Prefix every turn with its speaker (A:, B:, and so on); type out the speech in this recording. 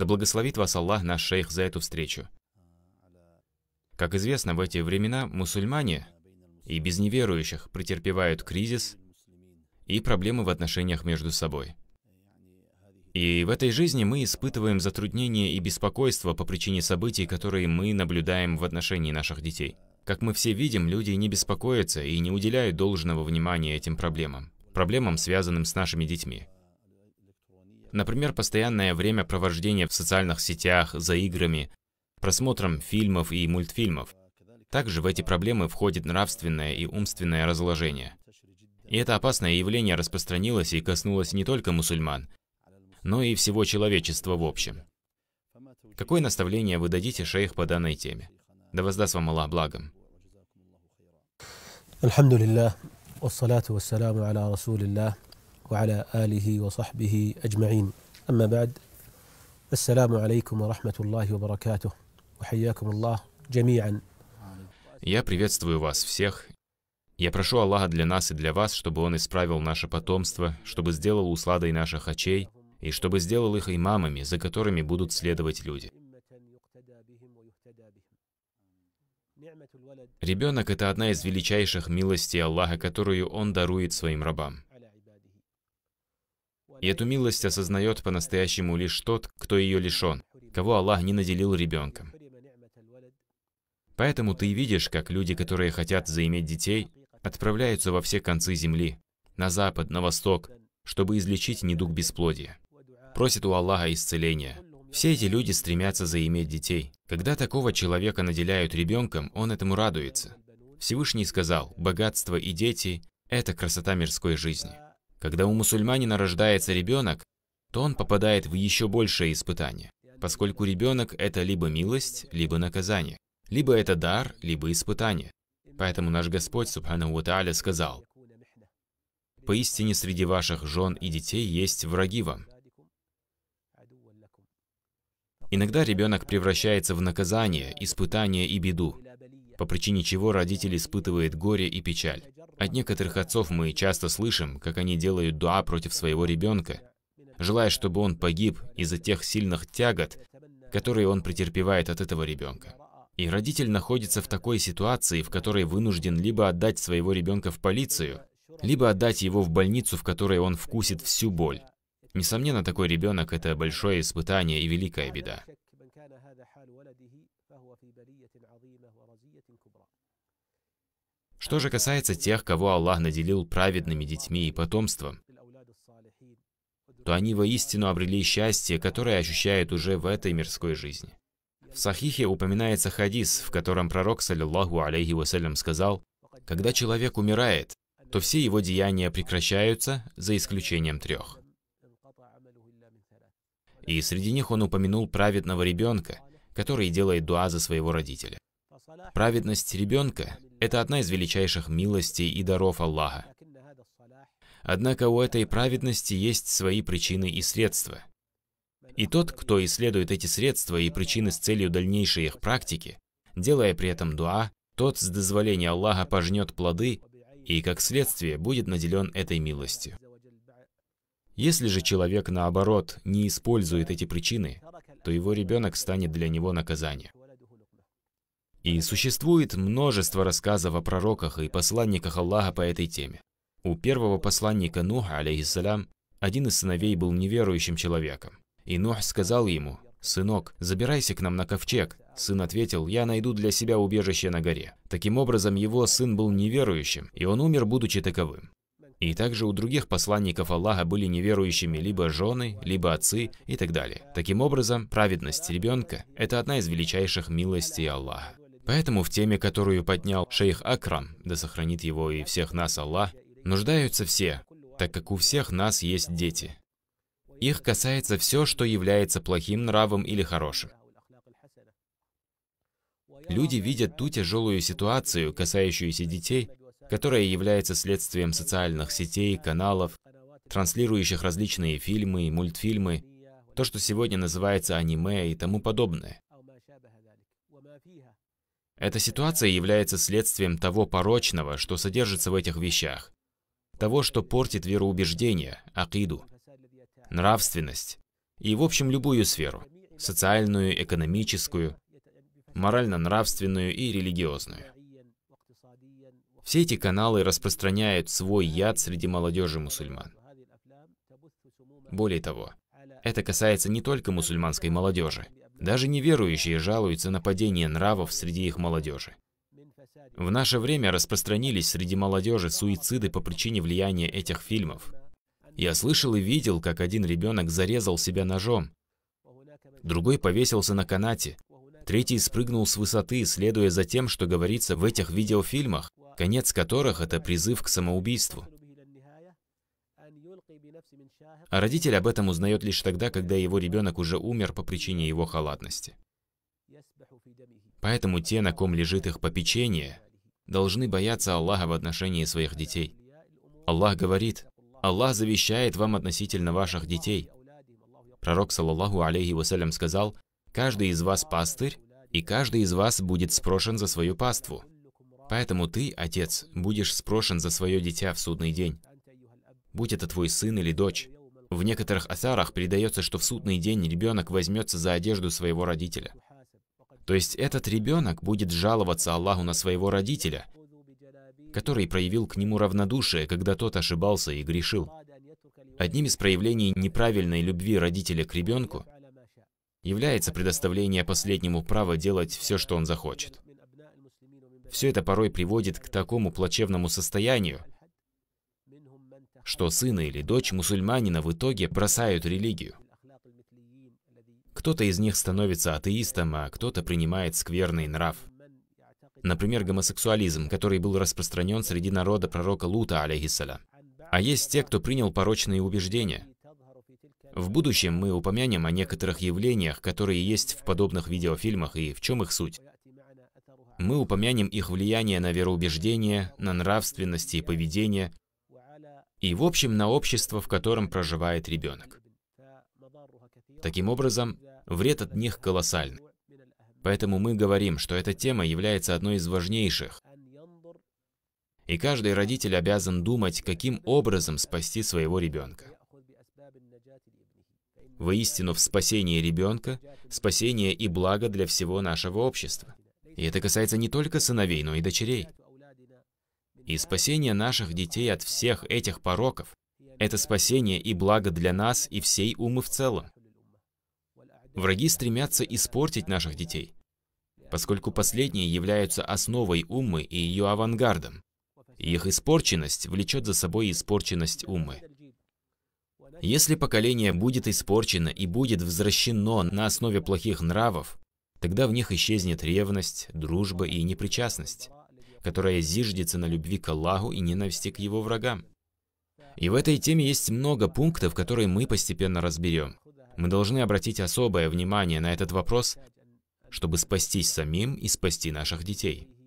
A: Да благословит вас Аллах, наш шейх, за эту встречу. Как известно, в эти времена мусульмане и без неверующих претерпевают кризис и проблемы в отношениях между собой. И в этой жизни мы испытываем затруднения и беспокойство по причине событий, которые мы наблюдаем в отношении наших детей. Как мы все видим, люди не беспокоятся и не уделяют должного внимания этим проблемам, проблемам, связанным с нашими детьми. Например, постоянное время провождения в социальных сетях, за играми, просмотром фильмов и мультфильмов. Также в эти проблемы входит нравственное и умственное разложение. И это опасное явление распространилось и коснулось не только мусульман, но и всего человечества в общем. Какое наставление вы дадите шейх по данной теме? Да воздаст вам Аллах благом. Алхамдулиллах, вассалату вассаламу аля расулиллах. وعلى آله وصحبه أجمعين أما بعد السلام عليكم ورحمة الله وبركاته وحياكم الله جميعا Я приветствую вас всех. Я прошу Аллаха для нас и для вас, чтобы Он исправил наше потомство, чтобы сделал усладой наших очей, и чтобы сделал их имамами, за которыми будут следовать люди. Ребенок – это одна из величайших милостей Аллаха, которую Он дарует своим рабам. И эту милость осознает по-настоящему лишь тот, кто ее лишен, кого Аллах не наделил ребенком. Поэтому ты видишь, как люди, которые хотят заиметь детей, отправляются во все концы земли, на запад, на восток, чтобы излечить недуг бесплодия. Просят у Аллаха исцеления. Все эти люди стремятся заиметь детей. Когда такого человека наделяют ребенком, он этому радуется. Всевышний сказал, богатство и дети – это красота мирской жизни. Когда у мусульманина рождается ребенок, то он попадает в еще большее испытание, поскольку ребенок – это либо милость, либо наказание, либо это дар, либо испытание. Поэтому наш Господь, Субхану Тааля, сказал, «Поистине среди ваших жен и детей есть враги вам». Иногда ребенок превращается в наказание, испытание и беду по причине чего родитель испытывает горе и печаль. От некоторых отцов мы часто слышим, как они делают дуа против своего ребенка, желая, чтобы он погиб из-за тех сильных тягот, которые он претерпевает от этого ребенка. И родитель находится в такой ситуации, в которой вынужден либо отдать своего ребенка в полицию, либо отдать его в больницу, в которой он вкусит всю боль. Несомненно, такой ребенок – это большое испытание и великая беда. Что же касается тех, кого Аллах наделил праведными детьми и потомством, то они воистину обрели счастье, которое ощущают уже в этой мирской жизни. В Сахихе упоминается хадис, в котором пророк, саллиллаху алейхи вассалям, сказал, «Когда человек умирает, то все его деяния прекращаются, за исключением трех». И среди них он упомянул праведного ребенка, который делает дуа за своего родителя. Праведность ребенка – это одна из величайших милостей и даров Аллаха. Однако у этой праведности есть свои причины и средства. И тот, кто исследует эти средства и причины с целью дальнейшей их практики, делая при этом дуа, тот с дозволения Аллаха пожнет плоды и, как следствие, будет наделен этой милостью. Если же человек, наоборот, не использует эти причины, то его ребенок станет для него наказанием. И существует множество рассказов о пророках и посланниках Аллаха по этой теме. У первого посланника Нуха, алейхиссалям, один из сыновей был неверующим человеком. И Нух сказал ему, «Сынок, забирайся к нам на ковчег». Сын ответил, «Я найду для себя убежище на горе». Таким образом, его сын был неверующим, и он умер, будучи таковым. И также у других посланников Аллаха были неверующими либо жены, либо отцы и так далее. Таким образом, праведность ребенка – это одна из величайших милостей Аллаха. Поэтому в теме, которую поднял шейх Акрам, да сохранит его и всех нас Аллах, нуждаются все, так как у всех нас есть дети. Их касается все, что является плохим нравом или хорошим. Люди видят ту тяжелую ситуацию, касающуюся детей, которая является следствием социальных сетей, каналов, транслирующих различные фильмы и мультфильмы, то, что сегодня называется аниме и тому подобное. Эта ситуация является следствием того порочного, что содержится в этих вещах, того, что портит вероубеждение, акиду, нравственность и, в общем, любую сферу – социальную, экономическую, морально-нравственную и религиозную. Все эти каналы распространяют свой яд среди молодежи мусульман. Более того, это касается не только мусульманской молодежи. Даже неверующие жалуются на падение нравов среди их молодежи. В наше время распространились среди молодежи суициды по причине влияния этих фильмов. Я слышал и видел, как один ребенок зарезал себя ножом, другой повесился на канате, третий спрыгнул с высоты, следуя за тем, что говорится в этих видеофильмах конец которых – это призыв к самоубийству. А родитель об этом узнает лишь тогда, когда его ребенок уже умер по причине его халатности. Поэтому те, на ком лежит их попечение, должны бояться Аллаха в отношении своих детей. Аллах говорит, Аллах завещает вам относительно ваших детей. Пророк, саллаллаху алейхи вассалям, сказал, «Каждый из вас пастырь, и каждый из вас будет спрошен за свою паству». Поэтому ты, отец, будешь спрошен за свое дитя в судный день. Будь это твой сын или дочь. В некоторых асарах передается, что в судный день ребенок возьмется за одежду своего родителя. То есть этот ребенок будет жаловаться Аллаху на своего родителя, который проявил к нему равнодушие, когда тот ошибался и грешил. Одним из проявлений неправильной любви родителя к ребенку является предоставление последнему права делать все, что он захочет. Все это порой приводит к такому плачевному состоянию, что сын или дочь мусульманина в итоге бросают религию. Кто-то из них становится атеистом, а кто-то принимает скверный нрав. Например, гомосексуализм, который был распространен среди народа пророка Лута, алейхиссалям. А есть те, кто принял порочные убеждения. В будущем мы упомянем о некоторых явлениях, которые есть в подобных видеофильмах и в чем их суть. Мы упомянем их влияние на вероубеждение, на нравственность и поведение, и в общем на общество, в котором проживает ребенок. Таким образом, вред от них колоссальный. Поэтому мы говорим, что эта тема является одной из важнейших, и каждый родитель обязан думать, каким образом спасти своего ребенка. Воистину, в спасении ребенка – спасение и благо для всего нашего общества. И это касается не только сыновей, но и дочерей. И спасение наших детей от всех этих пороков – это спасение и благо для нас и всей умы в целом. Враги стремятся испортить наших детей, поскольку последние являются основой умы и ее авангардом. их испорченность влечет за собой испорченность умы. Если поколение будет испорчено и будет возвращено на основе плохих нравов, Тогда в них исчезнет ревность, дружба и непричастность, которая зиждется на любви к Аллаху и ненависти к его врагам. И в этой теме есть много пунктов, которые мы постепенно разберем. Мы должны обратить особое внимание на этот вопрос, чтобы спастись самим и спасти наших детей.